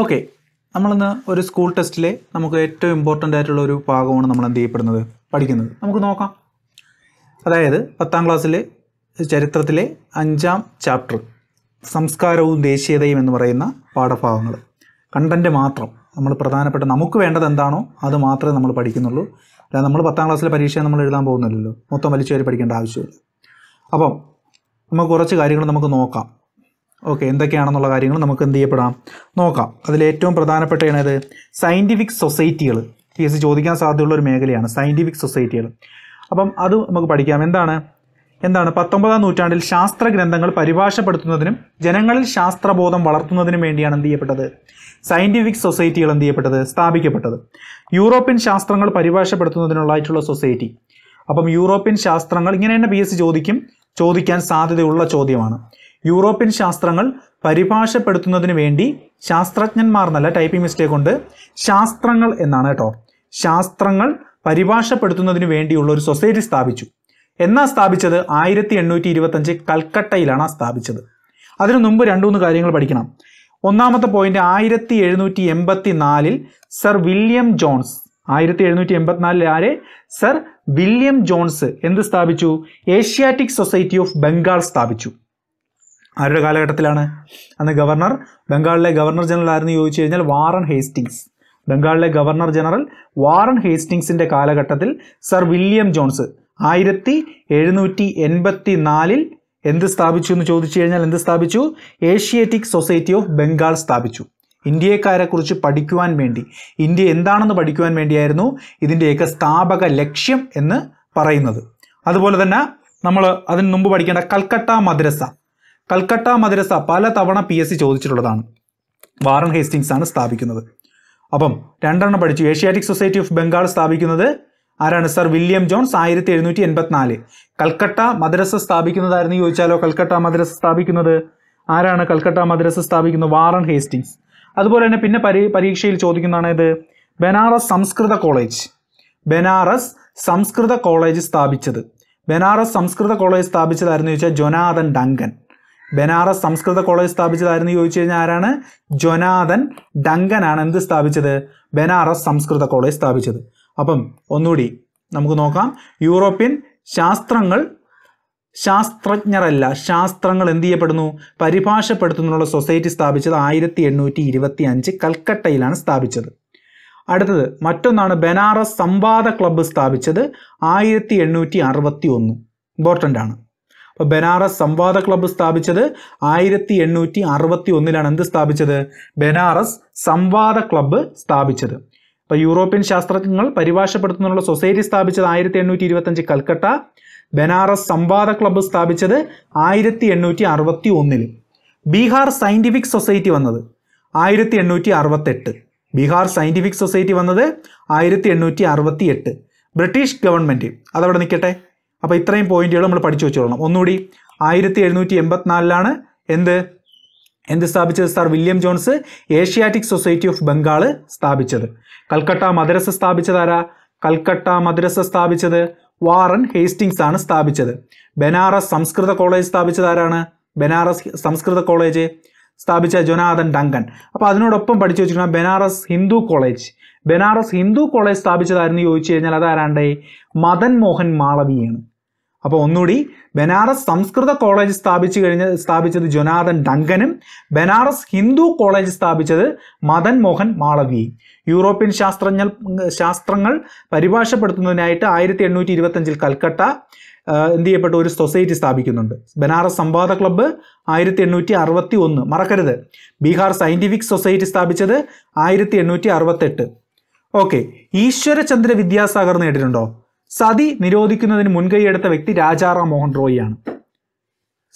okay നമ്മളിന്ന് ഒരു school ടെസ്റ്റിലെ നമുക്ക് ഏറ്റവും ഇമ്പോർട്ടൻ്റ് ആയിട്ടുള്ള ഒരു ഭാഗമാണ് നമ്മൾ എന്ത് ചെയ്യപ്പെടുന്നത് പഠിക്കുന്നത് നമുക്ക് നോക്കാം അതായത് പത്താം ക്ലാസ്സിലെ ചരിത്രത്തിലെ അഞ്ചാം ചാപ്റ്റർ സംസ്കാരവും ദേശീയതയും എന്ന് പറയുന്ന പാഠഭാഗങ്ങൾ കണ്ടൻറ്റ് മാത്രം നമ്മൾ പ്രധാനപ്പെട്ട നമുക്ക് വേണ്ടത് എന്താണോ അത് മാത്രമേ നമ്മൾ പഠിക്കുന്നുള്ളൂ അല്ലാതെ നമ്മൾ പത്താം ക്ലാസ്സിലെ പരീക്ഷ നമ്മൾ എഴുതാൻ പോകുന്നില്ലല്ലോ മൊത്തം വലിച്ചു വരെ പഠിക്കേണ്ട ആവശ്യമില്ല അപ്പം നമുക്ക് കുറച്ച് കാര്യങ്ങൾ നമുക്ക് നോക്കാം ഓക്കെ എന്തൊക്കെയാണെന്നുള്ള കാര്യങ്ങൾ നമുക്ക് എന്ത് ചെയ്യപ്പെടാം നോക്കാം അതിൽ ഏറ്റവും പ്രധാനപ്പെട്ട ഏത് സയൻറ്റിഫിക് സൊസൈറ്റികൾ പി എസ് സി ചോദിക്കാൻ സാധ്യതയുള്ള ഒരു മേഖലയാണ് സയൻറ്റിഫിക് സൊസൈറ്റികൾ അപ്പം അത് നമുക്ക് പഠിക്കാം എന്താണ് എന്താണ് പത്തൊമ്പതാം നൂറ്റാണ്ടിൽ ശാസ്ത്ര ഗ്രന്ഥങ്ങൾ പരിഭാഷപ്പെടുത്തുന്നതിനും ജനങ്ങളിൽ ശാസ്ത്രബോധം വളർത്തുന്നതിനും വേണ്ടിയാണ് എന്ത് ചെയ്യപ്പെട്ടത് സയൻറ്റിഫിക് സൊസൈറ്റികൾ എന്ത് ചെയ്യപ്പെട്ടത് സ്ഥാപിക്കപ്പെട്ടത് യൂറോപ്യൻ ശാസ്ത്രങ്ങൾ പരിഭാഷപ്പെടുത്തുന്നതിനുള്ളതായിട്ടുള്ള സൊസൈറ്റി അപ്പം യൂറോപ്യൻ ശാസ്ത്രങ്ങൾ ഇങ്ങനെ തന്നെ പി എസ് ചോദിക്കും ചോദിക്കാൻ സാധ്യതയുള്ള ചോദ്യമാണ് യൂറോപ്യൻ ശാസ്ത്രങ്ങൾ പരിഭാഷപ്പെടുത്തുന്നതിന് വേണ്ടി ശാസ്ത്രജ്ഞന്മാർ എന്നല്ല ടൈപ്പിംഗ് മിസ്റ്റേക്ക് കൊണ്ട് ശാസ്ത്രങ്ങൾ എന്നാണ് കേട്ടോ ശാസ്ത്രങ്ങൾ പരിഭാഷപ്പെടുത്തുന്നതിന് വേണ്ടിയുള്ള ഒരു സൊസൈറ്റി സ്ഥാപിച്ചു എന്നാ സ്ഥാപിച്ചത് ആയിരത്തി എണ്ണൂറ്റി ഇരുപത്തഞ്ച് കൽക്കട്ടയിലാണ് സ്ഥാപിച്ചത് അതിനു മുമ്പ് രണ്ടുമൂന്ന് മൂന്ന് കാര്യങ്ങൾ പഠിക്കണം ഒന്നാമത്തെ പോയിന്റ് ആയിരത്തി എഴുന്നൂറ്റി എൺപത്തി നാലിൽ സർ വില്യം ജോൺസ് ആയിരത്തി എഴുന്നൂറ്റി എൺപത്തിനാലിൽ ആരെ സർ വില്യം ജോൺസ് എന്ത് സ്ഥാപിച്ചു ഏഷ്യാറ്റിക് സൊസൈറ്റി ഓഫ് ബംഗാൾ സ്ഥാപിച്ചു ആരുടെ കാലഘട്ടത്തിലാണ് അന്ന് ഗവർണർ ബംഗാളിലെ ഗവർണർ ജനറൽ ആയിരുന്നു ചോദിച്ചു കഴിഞ്ഞാൽ വാറൻ ഹേസ്റ്റിങ്സ് ബംഗാളിലെ ഗവർണർ ജനറൽ വാറൻ ഹേസ്റ്റിങ്സിൻ്റെ കാലഘട്ടത്തിൽ സർ വില്യം ജോൺസ് ആയിരത്തി എഴുന്നൂറ്റി എൺപത്തി നാലിൽ എന്ത് സ്ഥാപിച്ചു എന്ന് ചോദിച്ചു കഴിഞ്ഞാൽ എന്ത് സ്ഥാപിച്ചു ഏഷ്യാറ്റിക് സൊസൈറ്റി ഓഫ് ബംഗാൾ സ്ഥാപിച്ചു ഇന്ത്യക്കാരെക്കുറിച്ച് പഠിക്കുവാൻ വേണ്ടി ഇന്ത്യ എന്താണെന്ന് പഠിക്കുവാൻ വേണ്ടിയായിരുന്നു ഇതിൻ്റെയൊക്കെ സ്ഥാപക ലക്ഷ്യം എന്ന് പറയുന്നത് അതുപോലെ തന്നെ നമ്മൾ അതിന് മുമ്പ് പഠിക്കേണ്ട കൽക്കട്ട മദ്രസ കൽക്കട്ട മദ്രസ പല തവണ പി എസ് സി ചോദിച്ചിട്ടുള്ളതാണ് വാറൻ ഹേസ്റ്റിങ്സ് ആണ് സ്ഥാപിക്കുന്നത് അപ്പം രണ്ടെണ്ണം പഠിച്ചു ഏഷ്യാറ്റിക് സൊസൈറ്റി ഓഫ് ബംഗാൾ സ്ഥാപിക്കുന്നത് ആരാണ് സർ വില്യം ജോൺസ് ആയിരത്തി എഴുന്നൂറ്റി എൺപത്തിനാല് കൽക്കട്ട മദ്രസ സ്ഥാപിക്കുന്നതായിരുന്നു ചോദിച്ചാലോ കൽക്കട്ട മദ്രസ സ്ഥാപിക്കുന്നത് ആരാണ് കൽക്കട്ട മദ്രസ സ്ഥാപിക്കുന്നത് വാറൻ ഹേസ്റ്റിങ്സ് അതുപോലെ തന്നെ പിന്നെ പരീ പരീക്ഷയിൽ ചോദിക്കുന്നതാണ് ഇത് ബനാറസ് സംസ്കൃത കോളേജ് ബനാറസ് സംസ്കൃത കോളേജ് സ്ഥാപിച്ചത് ബനാറസ് സംസ്കൃത കോളേജ് സ്ഥാപിച്ചതായിരുന്നു ചോദിച്ചാൽ ജൊനാഥൻ ഡങ്കൻ ബനാറസ് സംസ്കൃത കോളേജ് സ്ഥാപിച്ചതായിരുന്നു ചോദിച്ചു കഴിഞ്ഞാൽ ആരാണ് ജൊനാഥൻ ഡങ്കനാണ് എന്ത് സ്ഥാപിച്ചത് ബനാറസ് സംസ്കൃത കോളേജ് സ്ഥാപിച്ചത് അപ്പം ഒന്നുകൂടി നമുക്ക് നോക്കാം യൂറോപ്യൻ ശാസ്ത്രങ്ങൾ ശാസ്ത്രജ്ഞരല്ല ശാസ്ത്രങ്ങൾ എന്ത് ചെയ്യപ്പെടുന്നു പരിഭാഷപ്പെടുത്തുന്നതിനുള്ള സൊസൈറ്റി സ്ഥാപിച്ചത് ആയിരത്തി എണ്ണൂറ്റി ഇരുപത്തി അഞ്ച് കൽക്കട്ടയിലാണ് സ്ഥാപിച്ചത് അടുത്തത് മറ്റൊന്നാണ് ബനാറസ് സംവാദ ക്ലബ്ബ് സ്ഥാപിച്ചത് ആയിരത്തി എണ്ണൂറ്റി അറുപത്തി ഒന്ന് ഇമ്പോർട്ടൻ്റ് ആണ് അപ്പോൾ ബനാറസ് സംവാദ ക്ലബ്ബ് സ്ഥാപിച്ചത് ആയിരത്തി എണ്ണൂറ്റി അറുപത്തി ഒന്നിലാണ് എന്ത് സ്ഥാപിച്ചത് ബനാറസ് സംവാദ ക്ലബ്ബ് സ്ഥാപിച്ചത് അപ്പോൾ യൂറോപ്യൻ ശാസ്ത്രജ്ഞങ്ങൾ പരിഭാഷപ്പെടുത്തുന്നതിനുള്ള സൊസൈറ്റി സ്ഥാപിച്ചത് ആയിരത്തി എണ്ണൂറ്റി ഇരുപത്തഞ്ച് കൽക്കട്ട ബനാറസ് സംവാദ ക്ലബ്ബ് സ്ഥാപിച്ചത് ആയിരത്തി എണ്ണൂറ്റി അറുപത്തി ഒന്നിൽ ബീഹാർ സയൻറ്റിഫിക് സൊസൈറ്റി വന്നത് ആയിരത്തി എണ്ണൂറ്റി അറുപത്തെട്ട് ബീഹാർ സയൻറ്റിഫിക് സൊസൈറ്റി വന്നത് ആയിരത്തി എണ്ണൂറ്റി അറുപത്തി എട്ട് ബ്രിട്ടീഷ് ഗവൺമെൻറ് അതവിടെ നിൽക്കട്ടെ അപ്പോൾ ഇത്രയും പോയിന്റുകൾ നമ്മൾ പഠിച്ചു വെച്ചോളണം ഒന്നുകൂടി ആയിരത്തി എഴുന്നൂറ്റി എൺപത്തിനാലിലാണ് എന്ത് എന്ത് സ്ഥാപിച്ചത് sir William Jones Asiatic Society of Bengal സ്ഥാപിച്ചത് കൽക്കട്ട മദ്രസ സ്ഥാപിച്ചതാരാ കൽക്കട്ട മദ്രസ സ്ഥാപിച്ചത് വാറൻ ഹേസ്റ്റിങ്സ് ആണ് സ്ഥാപിച്ചത് ബനാറസ് സംസ്കൃത കോളേജ് സ്ഥാപിച്ചതാരാണ് ബനാറസ് സംസ്കൃത കോളേജ് സ്ഥാപിച്ച ജൊനാഥൻ ഡങ്കൻ അപ്പോൾ അതിനോടൊപ്പം പഠിച്ചു വെച്ചിരിക്കുന്ന ബനാറസ് ഹിന്ദു കോളേജ് ബനാറസ് ഹിന്ദു കോളേജ് സ്ഥാപിച്ചതായിരുന്നു ചോദിച്ചു കഴിഞ്ഞാൽ അതാരാണ്ടേ മദൻ മോഹൻ മാളവിയാണ് അപ്പോൾ ഒന്നുകൂടി ബനാറസ് സംസ്കൃത കോളേജ് സ്ഥാപിച്ചു കഴിഞ്ഞ സ്ഥാപിച്ചത് ജൊനാഥൻ ഡങ്കനും ബനാറസ് ഹിന്ദു കോളേജ് സ്ഥാപിച്ചത് മദൻ മോഹൻ മാളവിയും യൂറോപ്യൻ ശാസ്ത്രജ്ഞ ശാസ്ത്രങ്ങൾ പരിഭാഷപ്പെടുത്തുന്നതിനായിട്ട് ആയിരത്തി എണ്ണൂറ്റി ഇരുപത്തഞ്ചിൽ കൽക്കട്ട എന്ത് ചെയ്യപ്പെട്ട ഒരു സൊസൈറ്റി സ്ഥാപിക്കുന്നുണ്ട് ബനാറസ് സംവാദ ക്ലബ്ബ് ആയിരത്തി എണ്ണൂറ്റി അറുപത്തി ഒന്ന് മറക്കരുത് ബീഹാർ സയൻറ്റിഫിക് സൊസൈറ്റി സ്ഥാപിച്ചത് ആയിരത്തി എണ്ണൂറ്റി അറുപത്തെട്ട് ഓക്കെ ഈശ്വരചന്ദ്ര വിദ്യാസാഗർ നേടിയിട്ടുണ്ടോ സതി നിരോധിക്കുന്നതിന് മുൻകൈയെടുത്ത വ്യക്തി രാജാറാം മോഹൻ റോയിയാണ്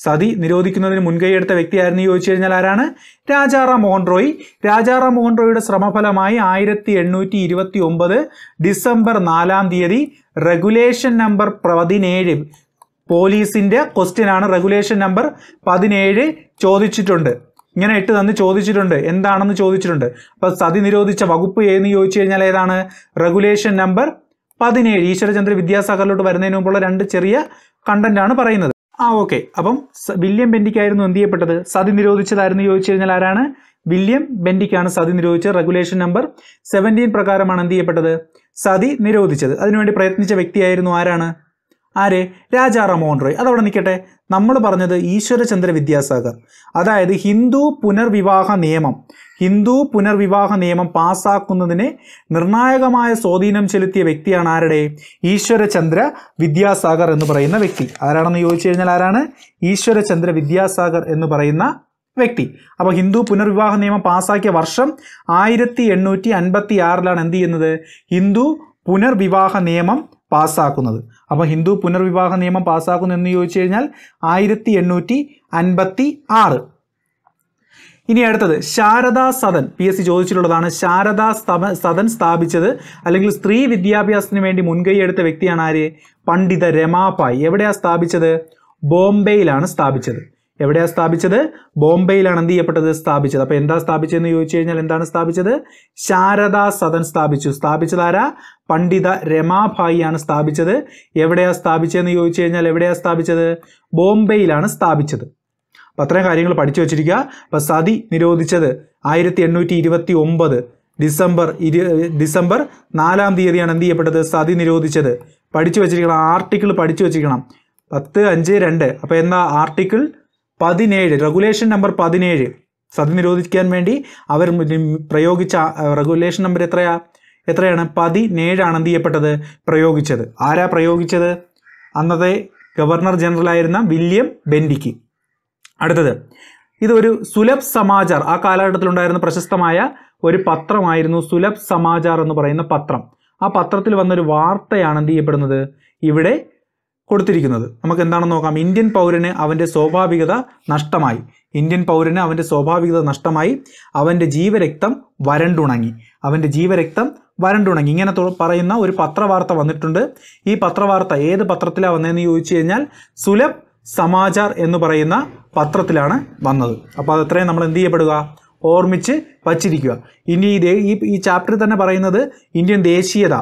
സതി നിരോധിക്കുന്നതിന് മുൻകൈയെടുത്ത വ്യക്തിയായിരുന്നു ചോദിച്ചു കഴിഞ്ഞാൽ ആരാണ് രാജാറാം മോഹൻ റോയ് രാജാറാം മോഹൻ റോയിയുടെ ശ്രമഫലമായി ആയിരത്തി എണ്ണൂറ്റി ഇരുപത്തി ഒമ്പത് ഡിസംബർ നാലാം തീയതി റെഗുലേഷൻ നമ്പർ പതിനേഴ് പോലീസിൻ്റെ ക്വസ്റ്റ്യനാണ് റെഗുലേഷൻ നമ്പർ പതിനേഴ് ചോദിച്ചിട്ടുണ്ട് ഇങ്ങനെ ഇട്ട് തന്ന് ചോദിച്ചിട്ടുണ്ട് എന്താണെന്ന് ചോദിച്ചിട്ടുണ്ട് അപ്പോൾ സതി നിരോധിച്ച വകുപ്പ് ഏതെന്ന് ചോദിച്ചു കഴിഞ്ഞാൽ ഏതാണ് റെഗുലേഷൻ നമ്പർ പതിനേഴ് ഈശ്വരചന്ദ്ര വിദ്യാസാഗറിലോട്ട് വരുന്നതിന് മുമ്പുള്ള രണ്ട് ചെറിയ കണ്ടന്റാണ് പറയുന്നത് ആ ഓക്കെ അപ്പം വില്യം ബെൻഡിക്കായിരുന്നു എന്ത് ചെയ്യപ്പെട്ടത് സതി നിരോധിച്ചതായിരുന്നു ചോദിച്ചു കഴിഞ്ഞാൽ ആരാണ് വില്യം ബെൻഡിക്കാണ് സതി നിരോധിച്ചത് റെഗുലേഷൻ നമ്പർ സെവൻറ്റീൻ പ്രകാരമാണ് എന്ത് ചെയ്യപ്പെട്ടത് സതി നിരോധിച്ചത് അതിനുവേണ്ടി പ്രയത്നിച്ച വ്യക്തിയായിരുന്നു ആരാണ് ആര് രാജാ റമോഹൻ റോയ് അതവിടെ നിൽക്കട്ടെ നമ്മൾ പറഞ്ഞത് ഈശ്വരചന്ദ്ര വിദ്യാസാഗർ അതായത് ഹിന്ദു പുനർവിവാഹ നിയമം ഹിന്ദു പുനർവിവാഹ നിയമം പാസ്സാക്കുന്നതിന് നിർണായകമായ സ്വാധീനം ചെലുത്തിയ വ്യക്തിയാണ് ആരുടെ ഈശ്വരചന്ദ്ര വിദ്യാസാഗർ എന്ന് പറയുന്ന വ്യക്തി ആരാണെന്ന് ചോദിച്ചു കഴിഞ്ഞാൽ ആരാണ് ഈശ്വരചന്ദ്ര വിദ്യാസാഗർ എന്ന് പറയുന്ന വ്യക്തി അപ്പോൾ ഹിന്ദു പുനർവിവാഹ നിയമം പാസ്സാക്കിയ വർഷം ആയിരത്തി എണ്ണൂറ്റി അൻപത്തി ആറിലാണ് എന്ത് ചെയ്യുന്നത് ഹിന്ദു പുനർവിവാഹ നിയമം പാസ്സാക്കുന്നത് അപ്പോൾ ഹിന്ദു പുനർവിവാഹ നിയമം പാസ്സാക്കുന്നു എന്ന് ചോദിച്ചു കഴിഞ്ഞാൽ ആയിരത്തി എണ്ണൂറ്റി അൻപത്തി ആറ് ഇനി അടുത്തത് Sharada Sadan P S C ചോദിച്ചിട്ടുള്ളതാണ് ശാരദാ സദൻ സ്ഥാപിച്ചത് അല്ലെങ്കിൽ സ്ത്രീ വിദ്യാഭ്യാസത്തിന് വേണ്ടി മുൻകൈ എടുത്ത വ്യക്തിയാണ് ആര് പണ്ഡിത രമാപായ് എവിടെയാണ് സ്ഥാപിച്ചത് ബോംബെയിലാണ് സ്ഥാപിച്ചത് എവിടെയാണ് സ്ഥാപിച്ചത് ബോംബെയിലാണ് എന്ത് ചെയ്യപ്പെട്ടത് സ്ഥാപിച്ചത് അപ്പോൾ എന്താ സ്ഥാപിച്ചതെന്ന് ചോദിച്ചു കഴിഞ്ഞാൽ എന്താണ് സ്ഥാപിച്ചത് ശാരദാ സദൻ സ്ഥാപിച്ചു സ്ഥാപിച്ചതാരാ പണ്ഡിത രമാഭായി ആണ് സ്ഥാപിച്ചത് എവിടെയാണ് സ്ഥാപിച്ചതെന്ന് ചോദിച്ചു കഴിഞ്ഞാൽ എവിടെയാണ് സ്ഥാപിച്ചത് ബോംബെയിലാണ് സ്ഥാപിച്ചത് അപ്പൊ അത്രയും കാര്യങ്ങൾ പഠിച്ചു വെച്ചിരിക്കുക അപ്പൊ സതി നിരോധിച്ചത് ആയിരത്തി എണ്ണൂറ്റി ഇരുപത്തി ഒമ്പത് ഡിസംബർ ഇരു ഡിസംബർ നാലാം തീയതിയാണ് എന്ത് ചെയ്യപ്പെട്ടത് സതി നിരോധിച്ചത് പഠിച്ചു വെച്ചിരിക്കണം ആർട്ടിക്കിൾ പഠിച്ചു വെച്ചിരിക്കണം പത്ത് അഞ്ച് രണ്ട് അപ്പോൾ എന്താ ആർട്ടിക്കിൾ പതിനേഴ് റെഗുലേഷൻ നമ്പർ പതിനേഴ് സതി നിരോധിക്കാൻ വേണ്ടി അവർ പ്രയോഗിച്ച റെഗുലേഷൻ നമ്പർ എത്രയാ എത്രയാണ് പതിനേഴാണ് എന്ത് ചെയ്യപ്പെട്ടത് പ്രയോഗിച്ചത് ആരാ പ്രയോഗിച്ചത് അന്നത്തെ ഗവർണർ ജനറൽ ആയിരുന്ന വില്യം ബെൻഡിക്ക് അടുത്തത് ഇതൊരു സുലഭ് സമാചാർ ആ കാലഘട്ടത്തിലുണ്ടായിരുന്ന പ്രശസ്തമായ ഒരു പത്രമായിരുന്നു സുലഭ് സമാചാർ എന്ന് പറയുന്ന പത്രം ആ പത്രത്തിൽ വന്നൊരു വാർത്തയാണ് എന്ത് ചെയ്യപ്പെടുന്നത് ഇവിടെ കൊടുത്തിരിക്കുന്നത് നമുക്ക് എന്താണെന്ന് നോക്കാം ഇന്ത്യൻ പൗരന് അവൻ്റെ സ്വാഭാവികത നഷ്ടമായി ഇന്ത്യൻ പൗരന് അവൻ്റെ സ്വാഭാവികത നഷ്ടമായി അവൻ്റെ ജീവരക്തം വരണ്ടുണങ്ങി അവൻ്റെ ജീവരക്തം വരണ്ടുണങ്ങി ഇങ്ങനെ പറയുന്ന ഒരു പത്രവാർത്ത വന്നിട്ടുണ്ട് ഈ പത്രവാർത്ത ഏത് പത്രത്തിലാണ് വന്നതെന്ന് ചോദിച്ചു കഴിഞ്ഞാൽ സുലഭ് സമാചാർ എന്ന് പറയുന്ന പത്രത്തിലാണ് വന്നത് അപ്പോൾ അതത്രയും നമ്മൾ എന്ത് ചെയ്യപ്പെടുക ഓർമ്മിച്ച് വച്ചിരിക്കുക ഇനി ഈ ഈ ചാപ്റ്ററിൽ തന്നെ പറയുന്നത് ഇന്ത്യൻ ദേശീയത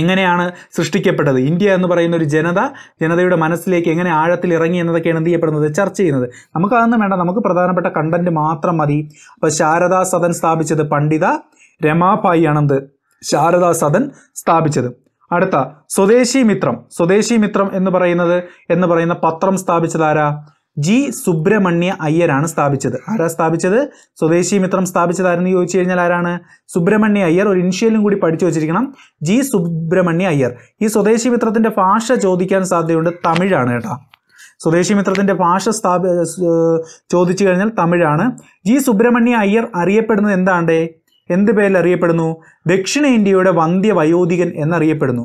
എങ്ങനെയാണ് സൃഷ്ടിക്കപ്പെട്ടത് ഇന്ത്യ എന്ന് പറയുന്ന ഒരു ജനത ജനതയുടെ മനസ്സിലേക്ക് എങ്ങനെ ആഴത്തിൽ ഇറങ്ങി എന്നതൊക്കെയാണ് എന്ത് ചെയ്യപ്പെടുന്നത് ചർച്ച ചെയ്യുന്നത് നമുക്കതൊന്നും വേണ്ട നമുക്ക് പ്രധാനപ്പെട്ട കണ്ടന്റ് മാത്രം മതി അപ്പോൾ ശാരദാ സദൻ സ്ഥാപിച്ചത് പണ്ഡിത രമാഭായി ആണെന്ത് ശാരദാ സദൻ സ്ഥാപിച്ചത് അടുത്ത സ്വദേശി മിത്രം സ്വദേശി മിത്രം എന്ന് പറയുന്നത് എന്ന് പറയുന്ന പത്രം സ്ഥാപിച്ചതാരാ ജി സുബ്രഹ്മണ്യ അയ്യരാണ് സ്ഥാപിച്ചത് ആരാ സ്ഥാപിച്ചത് സ്വദേശി മിത്രം ആരെന്ന് ചോദിച്ചു കഴിഞ്ഞാൽ ആരാണ് സുബ്രഹ്മണ്യ അയ്യർ ഒരു ഇനിഷ്യലും കൂടി പഠിച്ചു വെച്ചിരിക്കണം ജി സുബ്രഹ്മണ്യ അയ്യർ ഈ സ്വദേശി മിത്രത്തിൻ്റെ ഭാഷ ചോദിക്കാൻ സാധ്യതയുണ്ട് തമിഴാണ് കേട്ടോ സ്വദേശി മിത്രത്തിൻ്റെ ഭാഷ സ്ഥാപി ചോദിച്ചു കഴിഞ്ഞാൽ തമിഴാണ് ജി സുബ്രഹ്മണ്യ അയ്യർ അറിയപ്പെടുന്നത് എന്താണ്ടേ എന്ത് പേരിൽ അറിയപ്പെടുന്നു ദക്ഷിണേന്ത്യയുടെ വന്ധ്യ വയോധികൻ എന്നറിയപ്പെടുന്നു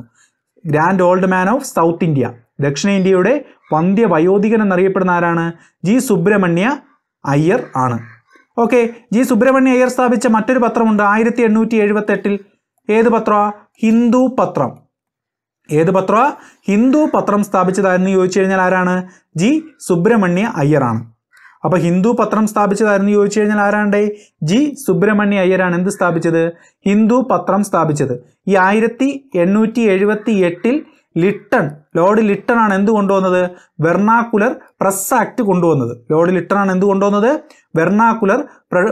grand old man of south India ദക്ഷിണേന്ത്യയുടെ വന്ധ്യവയോധികൻ എന്നറിയപ്പെടുന്ന ആരാണ് ജി സുബ്രഹ്മണ്യ അയ്യർ ആണ് ഓക്കെ ജി സുബ്രഹ്മണ്യ അയ്യർ സ്ഥാപിച്ച മറ്റൊരു പത്രമുണ്ട് ആയിരത്തി എണ്ണൂറ്റി എഴുപത്തെട്ടിൽ ഏത് പത്ര ഹിന്ദു പത്രം ഏത് പത്ര ഹിന്ദു പത്രം സ്ഥാപിച്ചതായിരുന്നു ചോദിച്ചു കഴിഞ്ഞാൽ ആരാണ് ജി സുബ്രഹ്മണ്യ അയ്യറാണ് അപ്പോൾ ഹിന്ദു പത്രം സ്ഥാപിച്ചതായിരുന്നു ചോദിച്ചു കഴിഞ്ഞാൽ ആരാണ്ടേ ജി സുബ്രഹ്മണ്യ അയ്യരാണ് എന്ത് സ്ഥാപിച്ചത് ഹിന്ദു പത്രം സ്ഥാപിച്ചത് ഈ ആയിരത്തി എണ്ണൂറ്റി എഴുപത്തി എട്ടിൽ ലിട്ടൺ ലോർഡ് ലിട്ടൺ ആണ് എന്ത് കൊണ്ടുവന്നത് വെർണാക്കുലർ പ്രസ് ആക്ട് കൊണ്ടുവന്നത് ലോർഡ് ലിട്ടൺ ആണ് എന്ത് കൊണ്ടുവന്നത് വെർണാക്കുലർ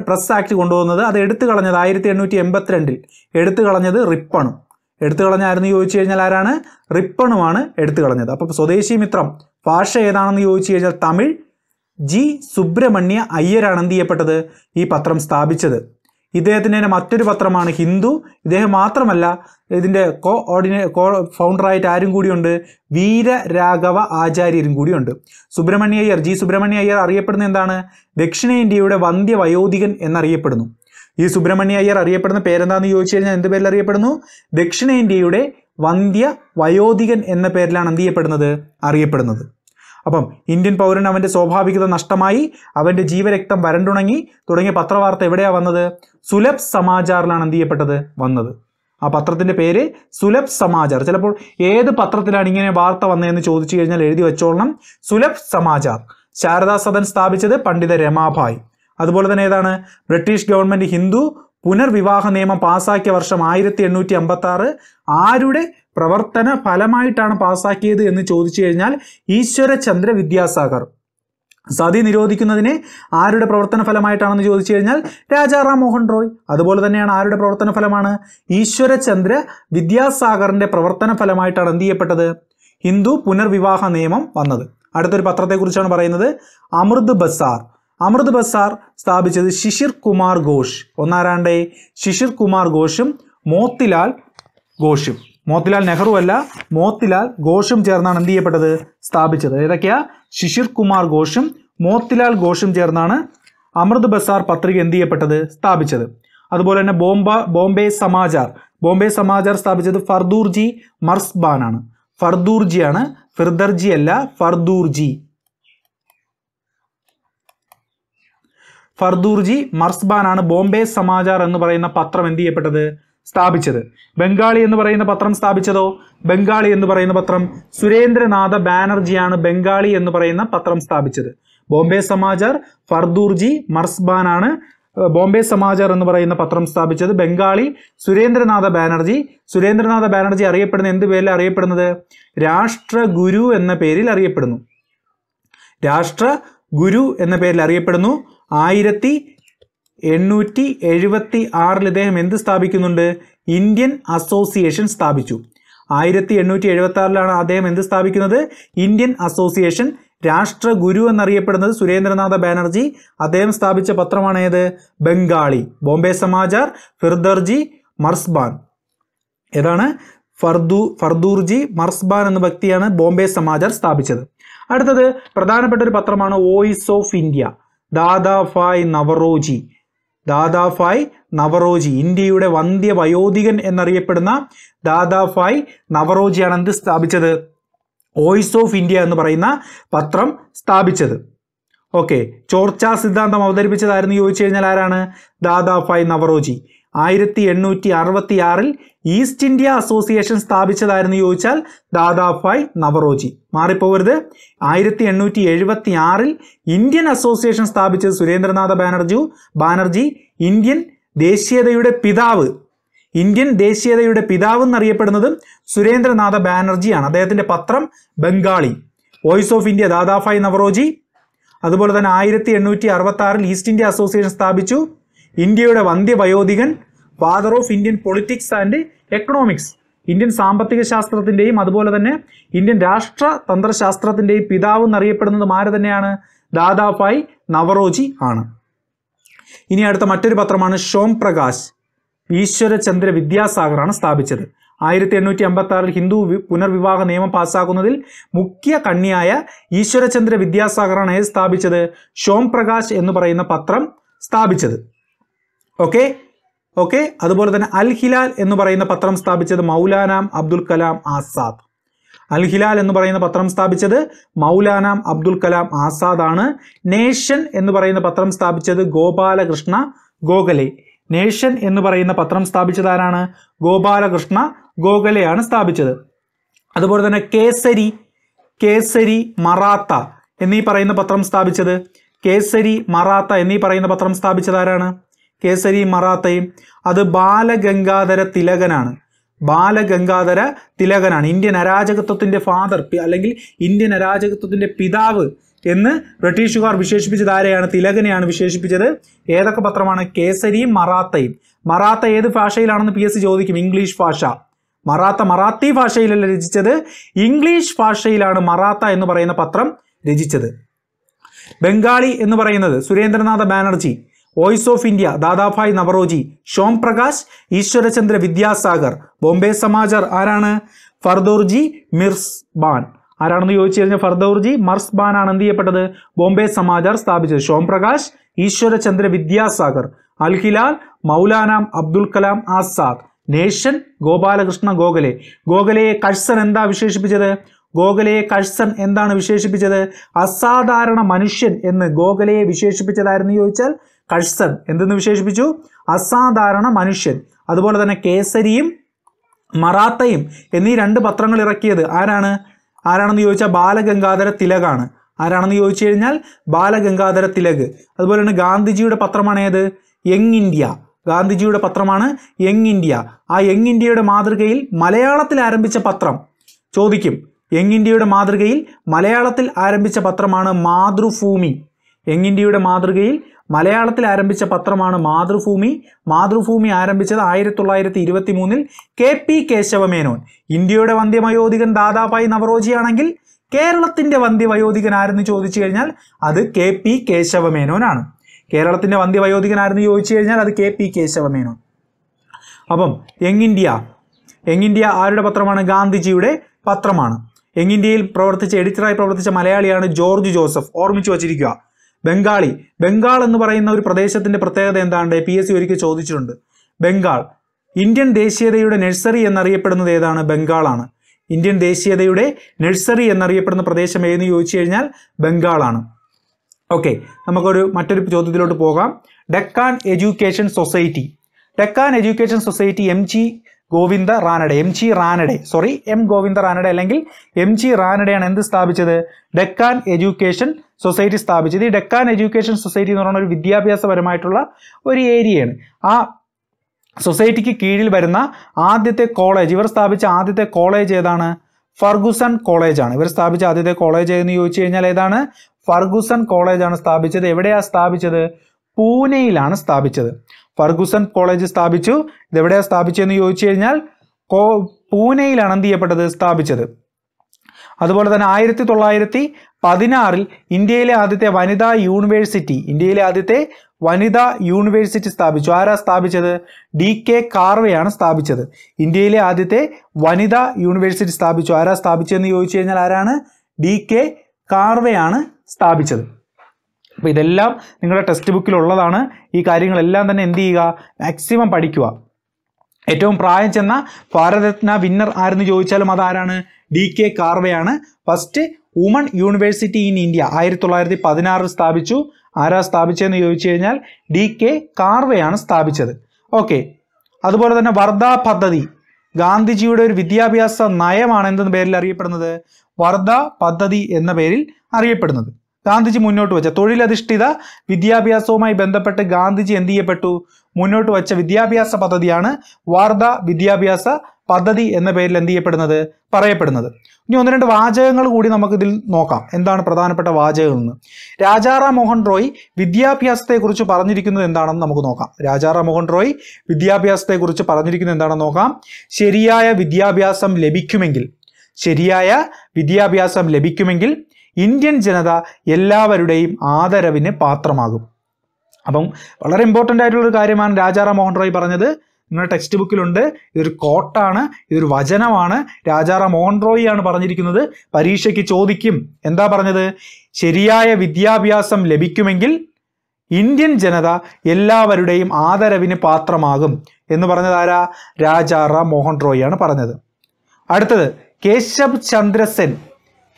പ്രസ് ആക്ട് കൊണ്ടുവന്നത് അത് എടുത്തു കളഞ്ഞത് ആയിരത്തി എണ്ണൂറ്റി എൺപത്തിരണ്ടിൽ എടുത്തു കളഞ്ഞത് റിപ്പണും എടുത്തു കളഞ്ഞായിരുന്നു ചോദിച്ചു കഴിഞ്ഞാൽ ആരാണ് റിപ്പണുമാണ് എടുത്തു കളഞ്ഞത് അപ്പോൾ സ്വദേശി മിത്രം ഭാഷ ഏതാണെന്ന് ചോദിച്ചു കഴിഞ്ഞാൽ തമിഴ് ജി സുബ്രഹ്മണ്യ അയ്യരാണ് എന്ത് ചെയ്യപ്പെട്ടത് ഈ പത്രം സ്ഥാപിച്ചത് ഇദ്ദേഹത്തിന് തന്നെ മറ്റൊരു പത്രമാണ് ഹിന്ദു ഇദ്ദേഹം മാത്രമല്ല ഇതിൻ്റെ കോ ഓർഡിനേ കോ ഫൗണ്ടറായിട്ട് ആരും കൂടിയുണ്ട് വീരരാഘവ ആചാര്യരും കൂടിയുണ്ട് സുബ്രഹ്മണ്യ അയ്യർ ജി സുബ്രഹ്മണ്യ അയ്യർ അറിയപ്പെടുന്ന എന്താണ് ദക്ഷിണേന്ത്യയുടെ വന്ധ്യ വയോധികൻ എന്നറിയപ്പെടുന്നു ഈ സുബ്രഹ്മണ്യ അയ്യർ അറിയപ്പെടുന്ന പേരെന്താണെന്ന് ചോദിച്ചു കഴിഞ്ഞാൽ എന്ത് പേരിൽ അറിയപ്പെടുന്നു ദക്ഷിണേന്ത്യയുടെ വന്ധ്യ വയോധികൻ എന്ന പേരിലാണ് എന്ത് ചെയ്യപ്പെടുന്നത് അറിയപ്പെടുന്നത് അപ്പം ഇന്ത്യൻ പൗരൻ അവൻ്റെ സ്വാഭാവികത നഷ്ടമായി അവൻ്റെ ജീവരക്തം വരണ്ടുണങ്ങി തുടങ്ങിയ പത്രവാർത്ത എവിടെയാണ് വന്നത് സുലഭ് സമാചാറിലാണ് എന്ത് ചെയ്യപ്പെട്ടത് വന്നത് ആ പത്രത്തിൻ്റെ പേര് സുലഭ് സമാചാർ ചിലപ്പോൾ ഏത് പത്രത്തിലാണ് ഇങ്ങനെ വാർത്ത വന്നതെന്ന് ചോദിച്ചു കഴിഞ്ഞാൽ എഴുതി വെച്ചോളണം സുലഭ് സമാചാർ ശാരദാ സദൻ സ്ഥാപിച്ചത് പണ്ഡിത രമാഭായ് അതുപോലെ തന്നെ ഏതാണ് ബ്രിട്ടീഷ് ഗവൺമെൻറ് ഹിന്ദു പുനർവിവാഹ നിയമം പാസാക്കിയ വർഷം ആയിരത്തി എണ്ണൂറ്റി അമ്പത്താറ് ആരുടെ പ്രവർത്തന ഫലമായിട്ടാണ് പാസാക്കിയത് എന്ന് ചോദിച്ചു കഴിഞ്ഞാൽ ഈശ്വരചന്ദ്ര വിദ്യാസാഗർ സതി നിരോധിക്കുന്നതിനെ ആരുടെ പ്രവർത്തന ഫലമായിട്ടാണെന്ന് ചോദിച്ചു കഴിഞ്ഞാൽ രാജാ മോഹൻ റോയ് അതുപോലെ തന്നെയാണ് ആരുടെ പ്രവർത്തന ഫലമാണ് ഈശ്വരചന്ദ്ര വിദ്യാസാഗറിന്റെ പ്രവർത്തന ഫലമായിട്ടാണ് എന്ത് ചെയ്യപ്പെട്ടത് ഹിന്ദു പുനർവിവാഹ നിയമം വന്നത് അടുത്തൊരു പത്രത്തെക്കുറിച്ചാണ് പറയുന്നത് അമൃത് ബസാർ അമൃത് ബസാർ സ്ഥാപിച്ചത് ശിശിർ കുമാർ ഘോഷ് ഒന്നാരാണ്ടേ ശിശിർ കുമാർ ഘോഷും മോത്തിലാൽ ഘോഷും മോത്തിലാൽ നെഹ്റു അല്ല മോത്തിലാൽ ഘോഷും ചേർന്നാണ് എന്ത് ചെയ്യപ്പെട്ടത് സ്ഥാപിച്ചത് ഏതൊക്കെയാ ശിശിർ കുമാർ ഘോഷും മോത്തിലാൽ ഘോഷും ചേർന്നാണ് അമൃത് ബസാർ പത്രിക എന്ത് ചെയ്യപ്പെട്ടത് സ്ഥാപിച്ചത് അതുപോലെ തന്നെ ബോംബ ബോംബെ സമാചാർ ബോംബെ സമാചാർ സ്ഥാപിച്ചത് ഫർദൂർജി മർസ്ബാൻ ആണ് ഫർദൂർജിയാണ് ഫിർദർജി അല്ല ഫർദൂർജി ഫർദൂർജി മർസ്ബാൻ ആണ് ബോംബെ സമാചാർ എന്ന് പറയുന്ന പത്രം എന്ത് ചെയ്യപ്പെട്ടത് സ്ഥാപിച്ചത് ബംഗാളി എന്ന് പറയുന്ന പത്രം സ്ഥാപിച്ചതോ ബംഗാളി എന്ന് പറയുന്ന പത്രം സുരേന്ദ്രനാഥ ബാനർജിയാണ് ബംഗാളി എന്ന് പറയുന്ന പത്രം സ്ഥാപിച്ചത് ബോംബെ സമാചാർ ഫർദൂർജി മർസ്ബാനാണ് ബോംബെ സമാചാർ എന്ന് പറയുന്ന പത്രം സ്ഥാപിച്ചത് ബംഗാളി സുരേന്ദ്രനാഥ ബാനർജി സുരേന്ദ്രനാഥ ബാനർജി അറിയപ്പെടുന്ന എന്ത് പേരിൽ അറിയപ്പെടുന്നത് രാഷ്ട്രഗുരു എന്ന പേരിൽ അറിയപ്പെടുന്നു രാഷ്ട്ര ഗുരു എന്ന പേരിൽ അറിയപ്പെടുന്നു ആയിരത്തി എണ്ണൂറ്റി എഴുപത്തി ആറിൽ ഇദ്ദേഹം എന്ത് സ്ഥാപിക്കുന്നുണ്ട് ഇന്ത്യൻ അസോസിയേഷൻ സ്ഥാപിച്ചു ആയിരത്തി എണ്ണൂറ്റി എഴുപത്തി ആറിലാണ് അദ്ദേഹം എന്ത് സ്ഥാപിക്കുന്നത് ഇന്ത്യൻ അസോസിയേഷൻ രാഷ്ട്രഗുരു എന്നറിയപ്പെടുന്നത് സുരേന്ദ്രനാഥ ബാനർജി അദ്ദേഹം സ്ഥാപിച്ച പത്രമാണ് ഏത് ബംഗാളി ബോംബെ സമാചാർ ഫിർദർജി മർസ്ബാൻ ഏതാണ് ഫർദു ഫർദൂർജി മർസ്ബാൻ എന്ന വ്യക്തിയാണ് ബോംബെ സമാചാർ സ്ഥാപിച്ചത് അടുത്തത് പ്രധാനപ്പെട്ട ഒരു പത്രമാണ് voice of India Dada Bhai Naoroji Dadabhai Naoroji ഇന്ത്യയുടെ വന്ധ്യ വയോധികൻ എന്നറിയപ്പെടുന്ന ദാദാഫായ് നവറോജിയാണ് എന്ത് സ്ഥാപിച്ചത് വോയിസ് ഓഫ് ഇന്ത്യ എന്ന് പറയുന്ന പത്രം സ്ഥാപിച്ചത് ഓക്കെ ചോർച്ചാ സിദ്ധാന്തം അവതരിപ്പിച്ചതായിരുന്നു ചോദിച്ചു കഴിഞ്ഞാൽ ആരാണ് ദാദാഫായ് നവറോജി ആയിരത്തി എണ്ണൂറ്റി അറുപത്തി ആറിൽ ഈസ്റ്റ് ഇന്ത്യ അസോസിയേഷൻ സ്ഥാപിച്ചതായിരുന്നു ചോദിച്ചാൽ ദാദാഭായ് നവറോജി മാറിപ്പോകരുത് ആയിരത്തി എണ്ണൂറ്റി എഴുപത്തി ആറിൽ ഇന്ത്യൻ അസോസിയേഷൻ സ്ഥാപിച്ചത് സുരേന്ദ്രനാഥ ബാനർജി ബാനർജി ഇന്ത്യൻ ദേശീയതയുടെ പിതാവ് ഇന്ത്യൻ ദേശീയതയുടെ പിതാവ് എന്നറിയപ്പെടുന്നതും സുരേന്ദ്രനാഥ ബാനർജിയാണ് അദ്ദേഹത്തിൻ്റെ പത്രം Bengali voice of India Dadabhai Naoroji അതുപോലെ തന്നെ ആയിരത്തി എണ്ണൂറ്റി അറുപത്തി ആറിൽ ഈസ്റ്റ് ഇന്ത്യ അസോസിയേഷൻ സ്ഥാപിച്ചു ഇന്ത്യയുടെ വന്ധ്യവയോധികൻ father of Indian politics and economics Indian സാമ്പത്തിക ശാസ്ത്രത്തിൻ്റെയും അതുപോലെ തന്നെ ഇന്ത്യൻ രാഷ്ട്ര തന്ത്രശാസ്ത്രത്തിൻ്റെയും പിതാവ് എന്നറിയപ്പെടുന്നത് ആര് തന്നെയാണ് ദാദാഭായ് നവറോജി ആണ് ഇനി അടുത്ത മറ്റൊരു പത്രമാണ് ഷോം പ്രകാശ് ഈശ്വരചന്ദ്ര വിദ്യാസാഗറാണ് സ്ഥാപിച്ചത് ആയിരത്തി എണ്ണൂറ്റി അമ്പത്തി ആറിൽ ഹിന്ദു പുനർവിവാഹ നിയമം പാസ്സാക്കുന്നതിൽ മുഖ്യ കണ്ണിയായ ഈശ്വരചന്ദ്ര വിദ്യാസാഗറാണ് ഏത് സ്ഥാപിച്ചത് ഷോം പ്രകാശ് എന്ന് പറയുന്ന പത്രം സ്ഥാപിച്ചത് ഓക്കെ ഓക്കെ അതുപോലെ തന്നെ അൽ ഹിലാൽ എന്ന് പറയുന്ന പത്രം സ്ഥാപിച്ചത് മൗലാന അബ്ദുൽ കലാം ആസാദ് അൽ ഹിലാൽ എന്ന് പറയുന്ന പത്രം സ്ഥാപിച്ചത് മൗലാന അബ്ദുൽ കലാം ആസാദ് ആണ് നേഷൻ എന്ന് പറയുന്ന പത്രം സ്ഥാപിച്ചത് ഗോപാലകൃഷ്ണ ഗോഖലെ നേഷൻ എന്ന് പറയുന്ന പത്രം സ്ഥാപിച്ചത് ആരാണ് ഗോപാലകൃഷ്ണ ഗോഖലെയാണ് സ്ഥാപിച്ചത് അതുപോലെ തന്നെ കേസരി കേസരി മറാത്ത എന്നീ പറയുന്ന പത്രം സ്ഥാപിച്ചത് കേസരി മറാത്ത എന്നീ പറയുന്ന പത്രം സ്ഥാപിച്ചത് ആരാണ് കേസരി മറാത്തയും അത് ബാലഗംഗാധര തിലകനാണ് ബാലഗംഗാധര തിലകനാണ് ഇന്ത്യൻ അരാജകത്വത്തിൻ്റെ ഫാദർ അല്ലെങ്കിൽ ഇന്ത്യൻ അരാജകത്വത്തിൻ്റെ പിതാവ് എന്ന് ബ്രിട്ടീഷുകാർ വിശേഷിപ്പിച്ചത് ആരെയാണ് തിലകനെയാണ് വിശേഷിപ്പിച്ചത് ഏതൊക്കെ പത്രമാണ് കേസരിയും മറാത്തയും മറാത്ത ഏത് ഭാഷയിലാണെന്ന് പി എസ് സി ചോദിക്കും ഇംഗ്ലീഷ് ഭാഷ മറാത്ത മറാത്തി ഭാഷയിലല്ല രചിച്ചത് ഇംഗ്ലീഷ് ഭാഷയിലാണ് മറാത്ത എന്ന് പറയുന്ന പത്രം രചിച്ചത് ബംഗാളി എന്ന് പറയുന്നത് Surendranath Banerjee voice of India Dadabhai Naoroji Som Prakash Ishwarchandra Vidyasagar Bombay Samachar ആരാണ് ഫർദോർജി മിർസ് ബാൻ ആരാണെന്ന് ചോദിച്ചു കഴിഞ്ഞാൽ ഫർദോർജി മർസ് ബാൻ ആണ് എന്ത് ചെയ്യപ്പെട്ടത് ബോംബെ സമാജർ സ്ഥാപിച്ചത് ശോം പ്രകാശ് ഈശ്വരചന്ദ്ര വിദ്യാസാഗർ അൽഹിലാൽ മൗലാനാം മൗലാന അബ്ദുൽ കലാം ആസാദ് നേഷൻ ഗോപാലകൃഷ്ണ ഗോഖലെ ഗോഖലയെ കഴ്സൻ എന്താ വിശേഷിപ്പിച്ചത് ഗോഖലയെ കഴ്സൻ എന്താണ് വിശേഷിപ്പിച്ചത് അസാധാരണ മനുഷ്യൻ എന്ന് ഗോഖലയെ വിശേഷിപ്പിച്ചതായിരുന്നു ചോദിച്ചാൽ കഴ്സൻ എന്തെന്ന് വിശേഷിപ്പിച്ചു അസാധാരണ മനുഷ്യൻ അതുപോലെ തന്നെ കേസരിയും മറാത്തയും എന്നീ രണ്ട് പത്രങ്ങൾ ഇറക്കിയത് ആരാണ് ആരാണെന്ന് ചോദിച്ചാൽ ബാലഗംഗാധര തിലകാണ് ആരാണെന്ന് ചോദിച്ചു കഴിഞ്ഞാൽ ബാലഗംഗാധര തിലക് അതുപോലെ തന്നെ ഗാന്ധിജിയുടെ പത്രമാണ് ഏത് യങ് ഇന്ത്യ ഗാന്ധിജിയുടെ പത്രമാണ് യങ് ഇന്ത്യ ആ യങ് ഇന്ത്യയുടെ മാതൃകയിൽ മലയാളത്തിൽ ആരംഭിച്ച പത്രം ചോദിക്കും യങ് ഇന്ത്യയുടെ മാതൃകയിൽ മലയാളത്തിൽ ആരംഭിച്ച പത്രമാണ് മാതൃഭൂമി യങ് ഇന്ത്യയുടെ മാതൃകയിൽ മലയാളത്തിൽ ആരംഭിച്ച പത്രമാണ് മാതൃഭൂമി മാതൃഭൂമി ആരംഭിച്ചത് ആയിരത്തി തൊള്ളായിരത്തി ഇരുപത്തി മൂന്നിൽ കെ പി കേശവമേനോൻ ഇന്ത്യയുടെ വന്ധ്യമയോധികൻ ദാദാഭായ് നവറോജിയാണെങ്കിൽ കേരളത്തിൻ്റെ വന്ധ്യവയോധികൻ ആരെന്ന് ചോദിച്ചു കഴിഞ്ഞാൽ അത് കെ പി കേശവമേനോനാണ് കേരളത്തിൻ്റെ വന്ധ്യവയോധികൻ ആരെന്ന് ചോദിച്ചു കഴിഞ്ഞാൽ അത് കെ പി കേശവമേനോൻ അപ്പം യങ് ഇന്ത്യ ആരുടെ പത്രമാണ് ഗാന്ധിജിയുടെ പത്രമാണ് ഇന്ത്യയിൽ പ്രവർത്തിച്ച എഡിറ്ററായി പ്രവർത്തിച്ച മലയാളിയാണ് ജോർജ് ജോസഫ് ഓർമ്മിച്ചു വച്ചിരിക്കുക ബംഗാളി ബംഗാൾ എന്ന് പറയുന്ന ഒരു പ്രദേശത്തിൻ്റെ പ്രത്യേകത എന്താണ്ട് പി എസ് സി ഒരിക്കൽ ചോദിച്ചിട്ടുണ്ട് ബംഗാൾ ഇന്ത്യൻ ദേശീയതയുടെ നഴ്സറി എന്നറിയപ്പെടുന്നത് ഏതാണ് ബംഗാളാണ് ഇന്ത്യൻ ദേശീയതയുടെ നഴ്സറി എന്നറിയപ്പെടുന്ന പ്രദേശം ഏതെന്ന് ചോദിച്ചു കഴിഞ്ഞാൽ ബംഗാളാണ് ഓക്കെ നമുക്കൊരു മറ്റൊരു ചോദ്യത്തിലോട്ട് പോകാം Deccan education society Deccan education society M G Govinda Ranade M G Ranade sorry M Govinda Ranade അല്ലെങ്കിൽ എം ജി റാനഡെയാണ് എന്ത് സ്ഥാപിച്ചത് ഡെക്കാൻ എഡ്യൂക്കേഷൻ സൊസൈറ്റി സ്ഥാപിച്ചത് ഈ ഡെക്കാൻ എഡ്യൂക്കേഷൻ സൊസൈറ്റി എന്ന് പറയുന്ന ഒരു വിദ്യാഭ്യാസപരമായിട്ടുള്ള ഒരു ഏരിയയാണ് ആ സൊസൈറ്റിക്ക് കീഴിൽ വരുന്ന ആദ്യത്തെ കോളേജ് ഇവർ സ്ഥാപിച്ച ആദ്യത്തെ കോളേജ് ഏതാണ് ഫർഗുസൺ കോളേജാണ് ഇവർ സ്ഥാപിച്ച ആദ്യത്തെ കോളേജ് എന്ന് ചോദിച്ചു കഴിഞ്ഞാൽ ഏതാണ് ഫർഗുസൺ കോളേജാണ് സ്ഥാപിച്ചത് എവിടെയാണ് സ്ഥാപിച്ചത് പൂനെയിലാണ് സ്ഥാപിച്ചത് ഫർഗുസൺ കോളേജ് സ്ഥാപിച്ചു ഇതെവിടെയാണ് സ്ഥാപിച്ചതെന്ന് ചോദിച്ചു കഴിഞ്ഞാൽ പൂനെയിലാണ് എന്ത് ചെയ്യപ്പെട്ടത് സ്ഥാപിച്ചത് അതുപോലെ തന്നെ ആയിരത്തി തൊള്ളായിരത്തി പതിനാറിൽ ഇന്ത്യയിലെ ആദ്യത്തെ വനിതാ യൂണിവേഴ്സിറ്റി ഇന്ത്യയിലെ ആദ്യത്തെ വനിതാ യൂണിവേഴ്സിറ്റി സ്ഥാപിച്ചു ആരാ സ്ഥാപിച്ചത് ഡി കെ കാർവയാണ് സ്ഥാപിച്ചത് ഇന്ത്യയിലെ ആദ്യത്തെ വനിതാ യൂണിവേഴ്സിറ്റി സ്ഥാപിച്ചു ആരാ സ്ഥാപിച്ചതെന്ന് ചോദിച്ചു കഴിഞ്ഞാൽ ആരാണ് ഡി കെ കാർവയാണ് സ്ഥാപിച്ചത് അപ്പോൾ ഇതെല്ലാം നിങ്ങളുടെ ടെക്സ്റ്റ് ബുക്കിലുള്ളതാണ് ഈ കാര്യങ്ങളെല്ലാം തന്നെ എന്ത് ചെയ്യുക മാക്സിമം പഠിക്കുക ഏറ്റവും പ്രായം ചെന്ന ഭാരതരത്ന വിന്നർ ആരെന്ന് ചോദിച്ചാലും അതാരാണ് ഡി കെ കാർവയാണ് first woman university in India ആയിരത്തി തൊള്ളായിരത്തി പതിനാറിൽ സ്ഥാപിച്ചു ആരാ സ്ഥാപിച്ചതെന്ന് ചോദിച്ചു കഴിഞ്ഞാൽ ഡി കെ കാർവയാണ് സ്ഥാപിച്ചത് ഓക്കെ അതുപോലെ തന്നെ വർദ്ധാ പദ്ധതി ഗാന്ധിജിയുടെ ഒരു വിദ്യാഭ്യാസ നയമാണ് എന്തെന്ന പേരിൽ അറിയപ്പെടുന്നത് വർദ്ധാ പദ്ധതി എന്ന പേരിൽ അറിയപ്പെടുന്നത് ഗാന്ധിജി മുന്നോട്ട് വെച്ച തൊഴിലധിഷ്ഠിത വിദ്യാഭ്യാസവുമായി ബന്ധപ്പെട്ട് ഗാന്ധിജി എന്ത് ചെയ്യപ്പെട്ടു മുന്നോട്ട് വച്ച വിദ്യാഭ്യാസ പദ്ധതിയാണ് വാർധ വിദ്യാഭ്യാസ പദ്ധതി എന്ന പേരിൽ എന്ത് ചെയ്യപ്പെടുന്നത് പറയപ്പെടുന്നത് ഇനി ഒന്ന് രണ്ട് വാചകങ്ങൾ കൂടി നമുക്കിതിൽ നോക്കാം എന്താണ് പ്രധാനപ്പെട്ട എന്ന് രാജാറാം മോഹൻ റോയ് വിദ്യാഭ്യാസത്തെക്കുറിച്ച് പറഞ്ഞിരിക്കുന്നത് എന്താണെന്ന് നമുക്ക് നോക്കാം രാജാറാം മോഹൻ റോയ് വിദ്യാഭ്യാസത്തെക്കുറിച്ച് പറഞ്ഞിരിക്കുന്നത് എന്താണെന്ന് നോക്കാം ശരിയായ വിദ്യാഭ്യാസം ലഭിക്കുമെങ്കിൽ ശരിയായ വിദ്യാഭ്യാസം ലഭിക്കുമെങ്കിൽ ഇന്ത്യൻ ജനത എല്ലാവരുടെയും ആദരവിന് പാത്രമാകും അപ്പം വളരെ ഇമ്പോർട്ടൻ്റ് ആയിട്ടുള്ളൊരു കാര്യമാണ് രാജാറാം മോഹൻ റോയ് പറഞ്ഞത് നിങ്ങളുടെ ടെക്സ്റ്റ് ബുക്കിലുണ്ട് ഇതൊരു കോട്ടാണ് ഇതൊരു വചനമാണ് രാജാറാം മോഹൻ റോയി ആണ് പറഞ്ഞിരിക്കുന്നത് പരീക്ഷയ്ക്ക് ചോദിക്കും എന്താ പറഞ്ഞത് ശരിയായ വിദ്യാഭ്യാസം ലഭിക്കുമെങ്കിൽ ഇന്ത്യൻ ജനത എല്ലാവരുടെയും ആദരവിന് പാത്രമാകും എന്ന് പറഞ്ഞത് ആരാ രാജാറാം മോഹൻ റോയി ആണ് പറഞ്ഞത് അടുത്തത് കേശവ് ചന്ദ്രസെൻ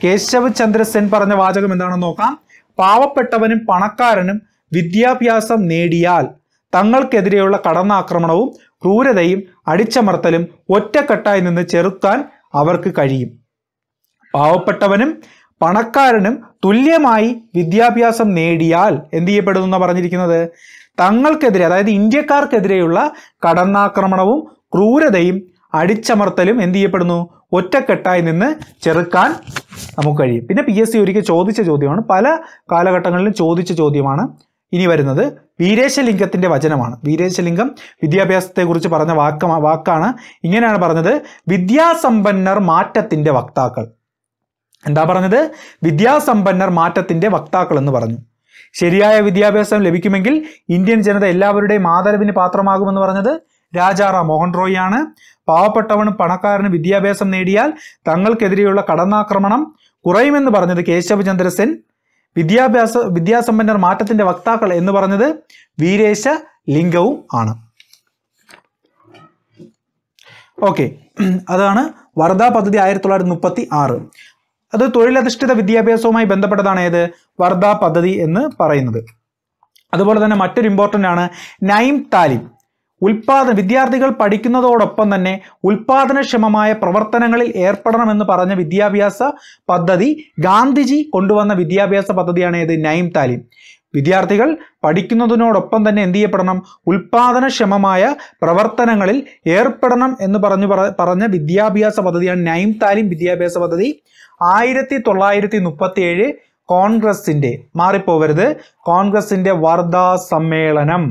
കേശവ് ചന്ദ്രസെൻ പറഞ്ഞ വാചകം എന്താണെന്ന് നോക്കാം പാവപ്പെട്ടവനും പണക്കാരനും വിദ്യാഭ്യാസം നേടിയാൽ തങ്ങൾക്കെതിരെയുള്ള കടന്നാക്രമണവും ക്രൂരതയും അടിച്ചമർത്തലും ഒറ്റക്കെട്ടായി നിന്ന് ചെറുക്കാൻ അവർക്ക് കഴിയും പാവപ്പെട്ടവനും പണക്കാരനും തുല്യമായി വിദ്യാഭ്യാസം നേടിയാൽ എന്ത് ചെയ്യപ്പെടുന്നു പറഞ്ഞിരിക്കുന്നത് തങ്ങൾക്കെതിരെ അതായത് ഇന്ത്യക്കാർക്കെതിരെയുള്ള കടന്നാക്രമണവും ക്രൂരതയും അടിച്ചമർത്തലും എന്ത് ചെയ്യപ്പെടുന്നു ഒറ്റക്കെട്ടായി നിന്ന് ചെറുക്കാൻ നമുക്ക് കഴിയും പിന്നെ പി എസ് സി ഒരിക്കൽ ചോദിച്ച ചോദ്യമാണ് പല കാലഘട്ടങ്ങളിലും ചോദിച്ച ചോദ്യമാണ് ഇനി വരുന്നത് വീരേശലിംഗത്തിൻ്റെ വചനമാണ് വീരേശലിംഗം വിദ്യാഭ്യാസത്തെക്കുറിച്ച് പറഞ്ഞ വാക്ക വാക്കാണ് ഇങ്ങനെയാണ് പറഞ്ഞത് വിദ്യാസമ്പന്നർ മാറ്റത്തിൻ്റെ വക്താക്കൾ എന്താ പറഞ്ഞത് വിദ്യാസമ്പന്നർ മാറ്റത്തിൻ്റെ വക്താക്കൾ എന്ന് പറഞ്ഞു ശരിയായ വിദ്യാഭ്യാസം ലഭിക്കുമെങ്കിൽ ഇന്ത്യൻ ജനത എല്ലാവരുടെയും ആദരവിന് പാത്രമാകുമെന്ന് പറഞ്ഞത് രാജാറാം മോഹൻ റോയ് ആണ് പാവപ്പെട്ടവനും പണക്കാരനും വിദ്യാഭ്യാസം നേടിയാൽ തങ്ങൾക്കെതിരെയുള്ള കടന്നാക്രമണം കുറയുമെന്ന് പറഞ്ഞത് കേശവചന്ദ്രസെൻ വിദ്യാഭ്യാസ വിദ്യാസമ്പന്നർ മാറ്റത്തിന്റെ വക്താക്കൾ എന്ന് പറഞ്ഞത് വീരേശ ലിംഗവും ആണ് ഓക്കെ അതാണ് വർദ്ധാ പദ്ധതി ആയിരത്തി തൊള്ളായിരത്തി മുപ്പത്തി ആറ് അത് തൊഴിലധിഷ്ഠിത വിദ്യാഭ്യാസവുമായി ബന്ധപ്പെട്ടതാണ് ഏത് വർദ്ധാ പദ്ധതി എന്ന് പറയുന്നത് അതുപോലെ തന്നെ മറ്റൊരു ഇമ്പോർട്ടൻ്റ് ആണ് നൈം താലിം ഉൽപാദന വിദ്യാർത്ഥികൾ പഠിക്കുന്നതോടൊപ്പം തന്നെ ഉൽപാദനക്ഷമമായ പ്രവർത്തനങ്ങളിൽ ഏർപ്പെടണമെന്ന് പറഞ്ഞ വിദ്യാഭ്യാസ പദ്ധതി ഗാന്ധിജി കൊണ്ടുവന്ന വിദ്യാഭ്യാസ പദ്ധതിയാണ് ഏത് നൈം താലിം വിദ്യാർത്ഥികൾ പഠിക്കുന്നതിനോടൊപ്പം തന്നെ എന്ത് ചെയ്യപ്പെടണം ഉൽപാദനക്ഷമമായ പ്രവർത്തനങ്ങളിൽ ഏർപ്പെടണം എന്ന് പറഞ്ഞു പറഞ്ഞ വിദ്യാഭ്യാസ പദ്ധതിയാണ് നൈം താലിം വിദ്യാഭ്യാസ പദ്ധതി ആയിരത്തി തൊള്ളായിരത്തി മുപ്പത്തി ഏഴ് കോൺഗ്രസിൻ്റെ മാറിപ്പോവരുത് കോൺഗ്രസിൻ്റെ വാർധാ സമ്മേളനം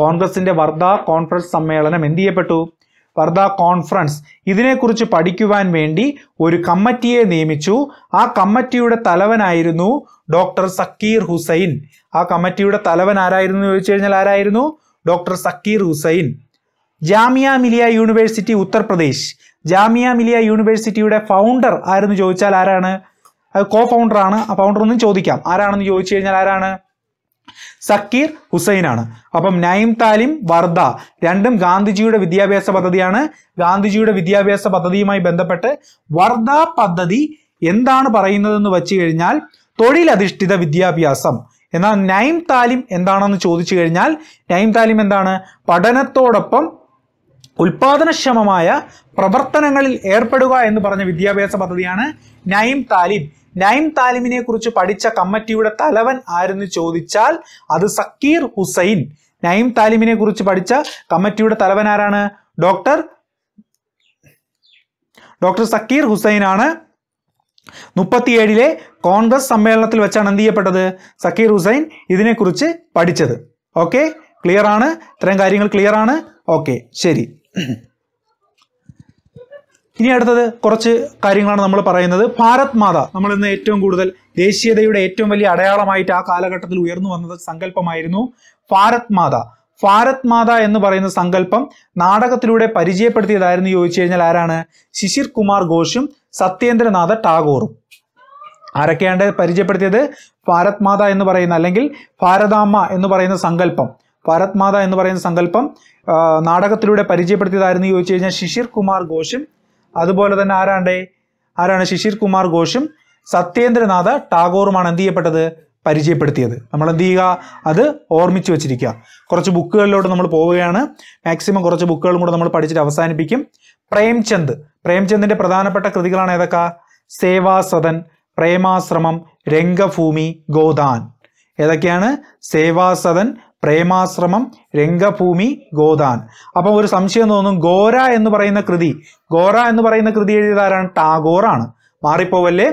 കോൺഗ്രസിന്റെ വർദ്ധാ കോൺഫറൻസ് സമ്മേളനം എന്ത് ചെയ്യപ്പെട്ടു വർദ്ധാ കോൺഫറൻസ് ഇതിനെക്കുറിച്ച് പഠിക്കുവാൻ വേണ്ടി ഒരു കമ്മിറ്റിയെ നിയമിച്ചു ആ കമ്മിറ്റിയുടെ തലവനായിരുന്നു ഡോക്ടർ സക്കീർ ഹുസൈൻ ആ കമ്മിറ്റിയുടെ തലവൻ ആരായിരുന്നു എന്ന് ചോദിച്ചു കഴിഞ്ഞാൽ ആരായിരുന്നു ഡോക്ടർ സക്കീർ ഹുസൈൻ ജാമിയ മിലിയ യൂണിവേഴ്സിറ്റി ഉത്തർപ്രദേശ് ജാമിയ മിലിയ യൂണിവേഴ്സിറ്റിയുടെ ഫൗണ്ടർ ആരെന്ന് ചോദിച്ചാൽ ആരാണ് അത് കോ ഫൗണ്ടറാണ് ആ ഫൗണ്ടർ ഒന്നും ചോദിക്കാം ആരാണെന്ന് ചോദിച്ചു കഴിഞ്ഞാൽ ആരാണ് സക്കീർ ഹുസൈനാണ് അപ്പം നൈം താലിം വർദ്ധ രണ്ടും ഗാന്ധിജിയുടെ വിദ്യാഭ്യാസ പദ്ധതിയാണ് ഗാന്ധിജിയുടെ വിദ്യാഭ്യാസ പദ്ധതിയുമായി ബന്ധപ്പെട്ട് വർദ്ധ പദ്ധതി എന്താണ് പറയുന്നതെന്ന് വെച്ച് കഴിഞ്ഞാൽ തൊഴിലധിഷ്ഠിത വിദ്യാഭ്യാസം എന്നാൽ നൈം താലിം എന്താണെന്ന് ചോദിച്ചു കഴിഞ്ഞാൽ നൈം താലിം എന്താണ് പഠനത്തോടൊപ്പം ഉൽപാദനക്ഷമമായ പ്രവർത്തനങ്ങളിൽ ഏർപ്പെടുക എന്ന് പറഞ്ഞ വിദ്യാഭ്യാസ പദ്ധതിയാണ് നൈം താലിം നൈം താലിമിനെ കുറിച്ച് പഠിച്ച കമ്മിറ്റിയുടെ തലവൻ ആരെന്ന് ചോദിച്ചാൽ അത് സക്കീർ ഹുസൈൻ നൈം താലിമിനെ കുറിച്ച് പഠിച്ച കമ്മിറ്റിയുടെ തലവൻ ആരാണ് ഡോക്ടർ ഡോക്ടർ സക്കീർ ഹുസൈൻ ആണ് മുപ്പത്തിയേഴിലെ കോൺഗ്രസ് സമ്മേളനത്തിൽ വെച്ചാണ് എന്ത് ചെയ്യപ്പെട്ടത് സക്കീർ ഹുസൈൻ ഇതിനെക്കുറിച്ച് പഠിച്ചത് ഓക്കെ ക്ലിയർ ആണ് ഇത്തരം കാര്യങ്ങൾ ക്ലിയർ ആണ് ഓക്കെ ശരി ഇനി അടുത്തത് കുറച്ച് കാര്യങ്ങളാണ് നമ്മൾ പറയുന്നത് ഭാരത് മാത നമ്മൾ ഇന്ന് ഏറ്റവും കൂടുതൽ ദേശീയതയുടെ ഏറ്റവും വലിയ അടയാളമായിട്ട് ആ കാലഘട്ടത്തിൽ ഉയർന്നു വന്നത് സങ്കല്പമായിരുന്നു ഭാരത് മാത ഭാരത് മാത എന്ന് പറയുന്ന സങ്കല്പം നാടകത്തിലൂടെ പരിചയപ്പെടുത്തിയതായിരുന്നു ചോദിച്ചു കഴിഞ്ഞാൽ ആരാണ് ശിശിർ കുമാർ ഘോഷും സത്യേന്ദ്രനാഥ ടാഗോറും ആരൊക്കെയാണ് പരിചയപ്പെടുത്തിയത് ഭാരത് മാത എന്ന് പറയുന്ന അല്ലെങ്കിൽ ഭാരതാമ്മ എന്ന് പറയുന്ന സങ്കല്പം ഭാരത് മാത എന്ന് പറയുന്ന സങ്കല്പം നാടകത്തിലൂടെ പരിചയപ്പെടുത്തിയതായിരുന്നു ചോദിച്ചു കഴിഞ്ഞാൽ ശിശിർ കുമാർ ഘോഷും അതുപോലെ തന്നെ ആരാണ്ടേ ആരാണ് ശിശിർ കുമാർ ഘോഷും സത്യേന്ദ്രനാഥ ടാഗോറുമാണ് എന്ത് ചെയ്യപ്പെട്ടത് പരിചയപ്പെടുത്തിയത് നമ്മൾ എന്ത് ചെയ്യുക അത് ഓർമ്മിച്ച് വെച്ചിരിക്കുക കുറച്ച് ബുക്കുകളിലോട്ട് നമ്മൾ പോവുകയാണ് മാക്സിമം കുറച്ച് ബുക്കുകളും കൂടെ നമ്മൾ പഠിച്ചിട്ട് അവസാനിപ്പിക്കും പ്രേംചന്ദ് പ്രേംചന്ദിന്റെ പ്രധാനപ്പെട്ട കൃതികളാണ് ഏതൊക്കെ സേവാസദൻ പ്രേമാശ്രമം രംഗഭൂമി ഗോദാൻ ഏതൊക്കെയാണ് സേവാസദൻ പ്രേമാശ്രമം രംഗഭൂമി ഗോദാൻ അപ്പം ഒരു സംശയം തോന്നും ഗോര എന്ന് പറയുന്ന കൃതി ഗോര എന്ന് പറയുന്ന കൃതി എഴുതിയതാരാണ് ടാഗോറാണ് മാറിപ്പോവല്ലേ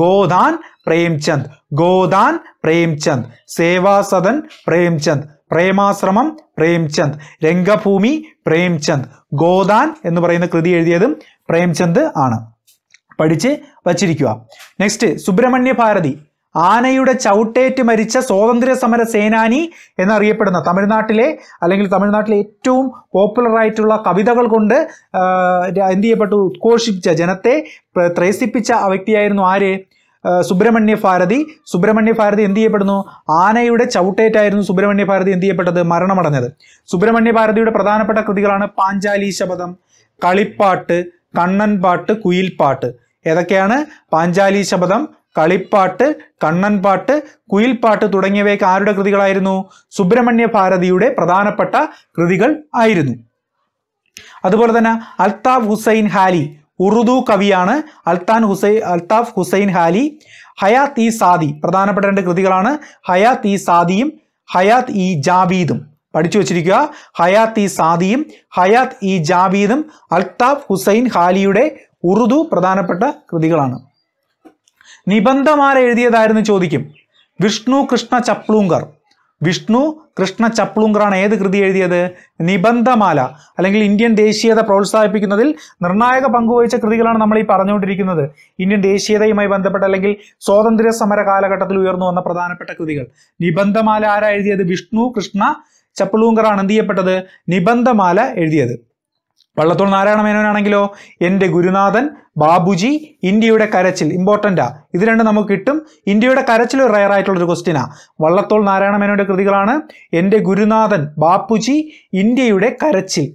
ഗോദാൻ പ്രേംചന്ദ് ഗോദാൻ പ്രേംചന്ദ് സേവാസദൻ പ്രേംചന്ദ് പ്രേമാശ്രമം പ്രേംചന്ദ് രംഗഭൂമി പ്രേംചന്ദ് ഗോദാൻ എന്ന് പറയുന്ന കൃതി എഴുതിയതും പ്രേംചന്ദ് ആണ് പഠിച്ച് വച്ചിരിക്കുക നെക്സ്റ്റ് സുബ്രഹ്മണ്യ ഭാരതി ആനയുടെ ചവിട്ടേറ്റ് മരിച്ച സ്വാതന്ത്ര്യ സമര സേനാനി എന്നറിയപ്പെടുന്ന തമിഴ്നാട്ടിലെ അല്ലെങ്കിൽ തമിഴ്നാട്ടിലെ ഏറ്റവും പോപ്പുലറായിട്ടുള്ള കവിതകൾ കൊണ്ട് എന്ത് ചെയ്യപ്പെട്ടു ഉദ്ഘോഷിപ്പിച്ച ജനത്തെ ത്രേസിപ്പിച്ച വ്യക്തിയായിരുന്നു ആര് സുബ്രഹ്മണ്യ ഭാരതി സുബ്രഹ്മണ്യ ഭാരതി എന്ത് ചെയ്യപ്പെടുന്നു ആനയുടെ ചവിട്ടേറ്റായിരുന്നു സുബ്രഹ്മണ്യ ഭാരതി എന്ത് ചെയ്യപ്പെട്ടത് മരണമടഞ്ഞത് സുബ്രഹ്മണ്യ ഭാരതിയുടെ പ്രധാനപ്പെട്ട കൃതികളാണ് പാഞ്ചാലി ശബദം കളിപ്പാട്ട് കണ്ണൻ പാട്ട് കുയിൽപ്പാട്ട് ഏതൊക്കെയാണ് പാഞ്ചാലി ശബദം കളിപ്പാട്ട് കണ്ണൻപാട്ട് കുയിൽപ്പാട്ട് തുടങ്ങിയവയൊക്കെ ആരുടെ കൃതികളായിരുന്നു സുബ്രഹ്മണ്യ ഭാരതിയുടെ പ്രധാനപ്പെട്ട കൃതികൾ ആയിരുന്നു അതുപോലെ തന്നെ അൽത്താഫ് ഹുസൈൻ ഹാലി ഉറുദു കവിയാണ് അൽത്താൻ ഹുസൈ അൽത്താഫ് ഹുസൈൻ ഹാലി ഹയാത്ത് ഇ സാദി പ്രധാനപ്പെട്ട രണ്ട് കൃതികളാണ് ഹയാത്ത് ഇ സാദിയും ഹയാത്ത് ഇ ജാബീദും പഠിച്ചു വച്ചിരിക്കുക ഹയാത്ത് ഇ സാദിയും ഹയാത്ത് ഇ ജാബീദും അൽത്താഫ് ഹുസൈൻ ഹാലിയുടെ ഉറുദു പ്രധാനപ്പെട്ട കൃതികളാണ് നിബന്ധമാരെ എഴുതിയതായിരുന്നു ചോദിക്കും വിഷ്ണു കൃഷ്ണ ചപ്ലൂങ്കർ വിഷ്ണു കൃഷ്ണ ചപ്ലൂങ്കറാണ് ഏത് കൃതി എഴുതിയത് നിബന്ധമാല അല്ലെങ്കിൽ ഇന്ത്യൻ ദേശീയത പ്രോത്സാഹിപ്പിക്കുന്നതിൽ നിർണായക പങ്കുവഹിച്ച കൃതികളാണ് നമ്മൾ ഈ പറഞ്ഞുകൊണ്ടിരിക്കുന്നത് ഇന്ത്യൻ ദേശീയതയുമായി ബന്ധപ്പെട്ട അല്ലെങ്കിൽ സ്വാതന്ത്ര്യ സമര കാലഘട്ടത്തിൽ ഉയർന്നു വന്ന പ്രധാനപ്പെട്ട കൃതികൾ നിബന്ധമാല ആരാ എഴുതിയത് വിഷ്ണു കൃഷ്ണ ചപ്പളൂങ്കറാണ് എന്ത് ചെയ്യപ്പെട്ടത് നിബന്ധമാല എഴുതിയത് വള്ളത്തോൾ നാരായണ മേനോനാണെങ്കിലോ എൻ്റെ ഗുരുനാഥൻ ബാബുജി ഇന്ത്യയുടെ കരച്ചിൽ ഇമ്പോർട്ടൻ്റാ ഇത് രണ്ട് നമുക്ക് കിട്ടും ഇന്ത്യയുടെ കരച്ചിൽ റയർ ആയിട്ടുള്ളൊരു ക്വസ്റ്റ്യനാണ് വള്ളത്തോൾ നാരായണ മേനോൻ്റെ കൃതികളാണ് എൻ്റെ ഗുരുനാഥൻ ബാപ്പുജി ഇന്ത്യയുടെ കരച്ചിൽ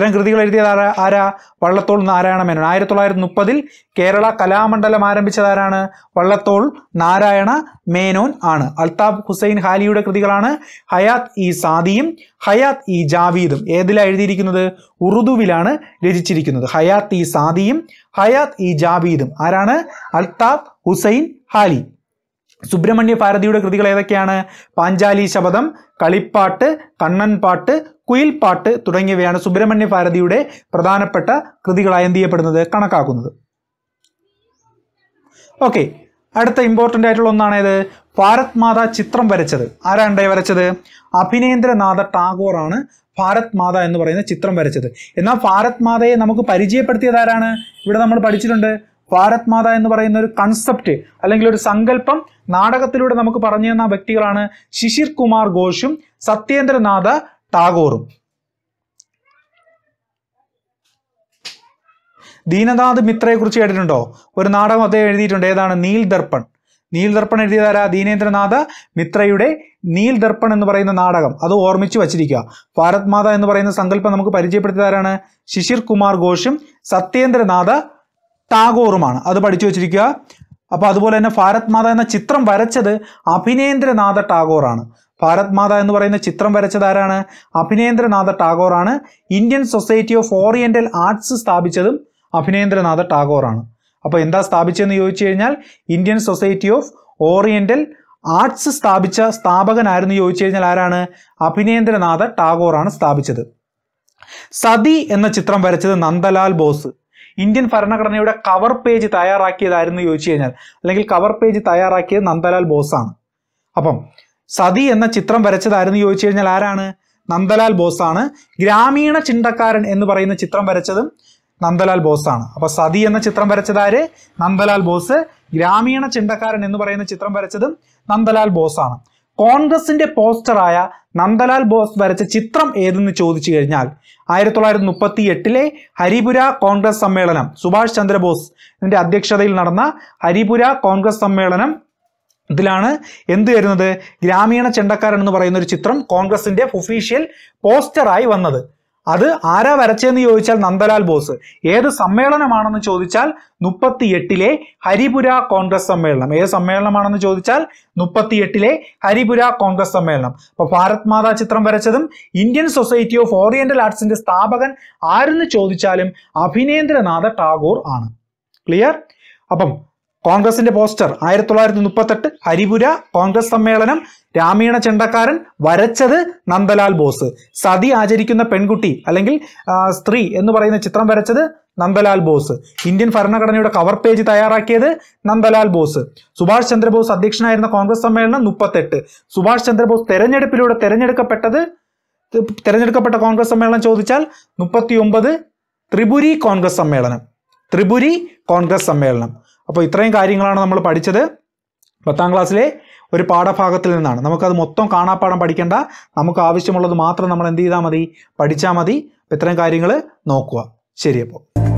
ഇത്തരം കൃതികൾ എഴുതിയത് ആരാ ആരാ വള്ളത്തോൾ നാരായണ മേനോൻ ആയിരത്തി തൊള്ളായിരത്തി മുപ്പതിൽ കേരള കലാമണ്ഡലം ആരംഭിച്ചതാരാണ് വള്ളത്തോൾ നാരായണ മേനോൻ ആണ് അൽതാബ് ഹുസൈൻ ഹാലിയുടെ കൃതികളാണ് ഹയാത്ത് ഇ സാദിയും ഹയാത്ത് ഇ ജാവീദും ഏതിലാണ് എഴുതിയിരിക്കുന്നത് ഉറുദുവിലാണ് രചിച്ചിരിക്കുന്നത് ഹയാത്ത് ഇ സാദിയും ഹയാത്ത് ഇ ജാവീദും ആരാണ് അൽതാബ് ഹുസൈൻ ഹാലി സുബ്രഹ്മണ്യ ഭാരതിയുടെ കൃതികൾ ഏതൊക്കെയാണ് പാഞ്ചാലി ശബദം കളിപ്പാട്ട് കണ്ണൻ കുയിൽ പാട്ട് തുടങ്ങിയവയാണ് സുബ്രഹ്മണ്യ ഭാരതിയുടെ പ്രധാനപ്പെട്ട കൃതികളായി എന്ത് ചെയ്യപ്പെടുന്നത് കണക്കാക്കുന്നത് ഓക്കെ അടുത്ത ഇമ്പോർട്ടൻ്റ് ആയിട്ടുള്ള ഒന്നാണേത് ഭാരത് മാതാ ചിത്രം വരച്ചത് ആരാണ് വരച്ചത് അഭിനേന്ദ്രനാഥ ടാഗോറാണ് ഭാരത് മാത എന്ന് പറയുന്ന ചിത്രം വരച്ചത് എന്നാൽ ഭാരത് മാതയെ നമുക്ക് പരിചയപ്പെടുത്തിയത് ആരാണ് ഇവിടെ നമ്മൾ പഠിച്ചിട്ടുണ്ട് ഭാരത് മാത എന്ന് പറയുന്ന ഒരു കൺസെപ്റ്റ് അല്ലെങ്കിൽ ഒരു സങ്കല്പം നാടകത്തിലൂടെ നമുക്ക് പറഞ്ഞു തന്ന വ്യക്തികളാണ് ശിശിർ കുമാർ ഘോഷും സത്യേന്ദ്രനാഥ ടാഗോറും ദീനനാഥ് മിത്രയെ കുറിച്ച് കേട്ടിട്ടുണ്ടോ ഒരു നാടകം അദ്ദേഹം എഴുതിയിട്ടുണ്ട് ഏതാണ് നീൽ ദർപ്പൺ നീൽ ദർപ്പൺ എഴുതിയതാരാ ദീനേന്ദ്രനാഥ മിത്രയുടെ നീൽ ദർപ്പൺ എന്ന് പറയുന്ന നാടകം അത് ഓർമ്മിച്ച് വച്ചിരിക്കുക ഭാരത് മാതാ എന്ന് പറയുന്ന സങ്കല്പം നമുക്ക് പരിചയപ്പെടുത്തിയതാരാണ് ശിശിർ കുമാർ ഘോഷും സത്യേന്ദ്രനാഥ ടാഗോറുമാണ് അത് പഠിച്ചു വെച്ചിരിക്കുക അപ്പോൾ അതുപോലെ തന്നെ ഭാരത് മാത എന്ന ചിത്രം വരച്ചത് അഭിനേന്ദ്രനാഥ ടാഗോറാണ് ഭാരത് മാത എന്ന് പറയുന്ന ചിത്രം വരച്ചത് ആരാണ് അഭിനേന്ദ്രനാഥ ടാഗോറാണ് Indian society of oriental arts സ്ഥാപിച്ചതും അഭിനേന്ദ്രനാഥ ടാഗോറാണ് അപ്പോൾ എന്താ സ്ഥാപിച്ചതെന്ന് ചോദിച്ചു കഴിഞ്ഞാൽ Indian society of oriental arts സ്ഥാപിച്ച സ്ഥാപകനായിരുന്നു ചോദിച്ചു കഴിഞ്ഞാൽ ആരാണ് അഭിനേന്ദ്രനാഥ ടാഗോറാണ് സ്ഥാപിച്ചത് സതി എന്ന ചിത്രം വരച്ചത് നന്ദലാൽ ബോസ് ഇന്ത്യൻ ഭരണഘടനയുടെ കവർ പേജ് തയ്യാറാക്കിയതായിരുന്നു ചോദിച്ചു കഴിഞ്ഞാൽ അല്ലെങ്കിൽ കവർ പേജ് തയ്യാറാക്കിയത് നന്ദലാൽ ബോസാണ് അപ്പം സതി എന്ന ചിത്രം വരച്ചതായിരുന്നു ചോദിച്ചു കഴിഞ്ഞാൽ ആരാണ് നന്ദലാൽ ബോസാണ് ഗ്രാമീണ ചിന്തക്കാരൻ എന്ന് പറയുന്ന ചിത്രം വരച്ചതും നന്ദലാൽ ബോസാണ് അപ്പൊ സതി എന്ന ചിത്രം വരച്ചതാര് നന്ദലാൽ ബോസ് ഗ്രാമീണ ചിന്തക്കാരൻ എന്ന് പറയുന്ന ചിത്രം വരച്ചതും നന്ദലാൽ ബോസാണ് കോൺഗ്രസിന്റെ പോസ്റ്ററായ നന്ദലാൽ ബോസ് വരച്ച ചിത്രം ഏതെന്ന് ചോദിച്ചു കഴിഞ്ഞാൽ ആയിരത്തി തൊള്ളായിരത്തി മുപ്പത്തി എട്ടിലെ ഹരിപുര കോൺഗ്രസ് സമ്മേളനം സുഭാഷ് എന്റെ അധ്യക്ഷതയിൽ നടന്ന ഹരിപുര കോൺഗ്രസ് സമ്മേളനം ഇതിലാണ് എന്ത് വരുന്നത് ഗ്രാമീണ ചെണ്ടക്കാരൻ എന്ന് പറയുന്ന ഒരു ചിത്രം കോൺഗ്രസിന്റെ ഒഫീഷ്യൽ പോസ്റ്ററായി വന്നത് അത് ആരാ വരച്ചതെന്ന് ചോദിച്ചാൽ നന്ദലാൽ ബോസ് ഏത് സമ്മേളനമാണെന്ന് ചോദിച്ചാൽ മുപ്പത്തി എട്ടിലെ ഹരിപുര കോൺഗ്രസ് സമ്മേളനം ഏത് സമ്മേളനമാണെന്ന് ചോദിച്ചാൽ മുപ്പത്തി എട്ടിലെ ഹരിപുര കോൺഗ്രസ് സമ്മേളനം അപ്പൊ ഭാരത് മാതാ ചിത്രം വരച്ചതും ഇന്ത്യൻ സൊസൈറ്റി ഓഫ് ഓറിയന്റൽ ആർട്സിന്റെ സ്ഥാപകൻ ആരെന്ന് ചോദിച്ചാലും അഭിനേന്ദ്രനാഥ ടാഗോർ ആണ് ക്ലിയർ അപ്പം കോൺഗ്രസിന്റെ പോസ്റ്റർ ആയിരത്തി തൊള്ളായിരത്തി മുപ്പത്തെട്ട് ഹരിപുര കോൺഗ്രസ് സമ്മേളനം രാമീണ ചെണ്ടക്കാരൻ വരച്ചത് നന്ദലാൽ ബോസ് സതി ആചരിക്കുന്ന പെൺകുട്ടി അല്ലെങ്കിൽ സ്ത്രീ എന്ന് പറയുന്ന ചിത്രം വരച്ചത് നന്ദലാൽ ബോസ് ഇന്ത്യൻ ഭരണഘടനയുടെ കവർ പേജ് തയ്യാറാക്കിയത് നന്ദലാൽ ബോസ് സുഭാഷ് ചന്ദ്രബോസ് അധ്യക്ഷനായിരുന്ന കോൺഗ്രസ് സമ്മേളനം മുപ്പത്തെട്ട് സുഭാഷ് ചന്ദ്രബോസ് തെരഞ്ഞെടുപ്പിലൂടെ തെരഞ്ഞെടുക്കപ്പെട്ടത് തെരഞ്ഞെടുക്കപ്പെട്ട കോൺഗ്രസ് സമ്മേളനം ചോദിച്ചാൽ മുപ്പത്തി ത്രിപുരി കോൺഗ്രസ് സമ്മേളനം ത്രിപുരി കോൺഗ്രസ് സമ്മേളനം അപ്പോൾ ഇത്രയും കാര്യങ്ങളാണ് നമ്മൾ പഠിച്ചത് പത്താം ക്ലാസ്സിലെ ഒരു പാഠഭാഗത്തിൽ നിന്നാണ് നമുക്കത് മൊത്തം കാണാപ്പാഠം പഠിക്കേണ്ട നമുക്ക് ആവശ്യമുള്ളത് മാത്രം നമ്മൾ എന്ത് ചെയ്താൽ മതി പഠിച്ചാൽ മതി ഇത്രയും കാര്യങ്ങൾ നോക്കുക ശരി അപ്പോൾ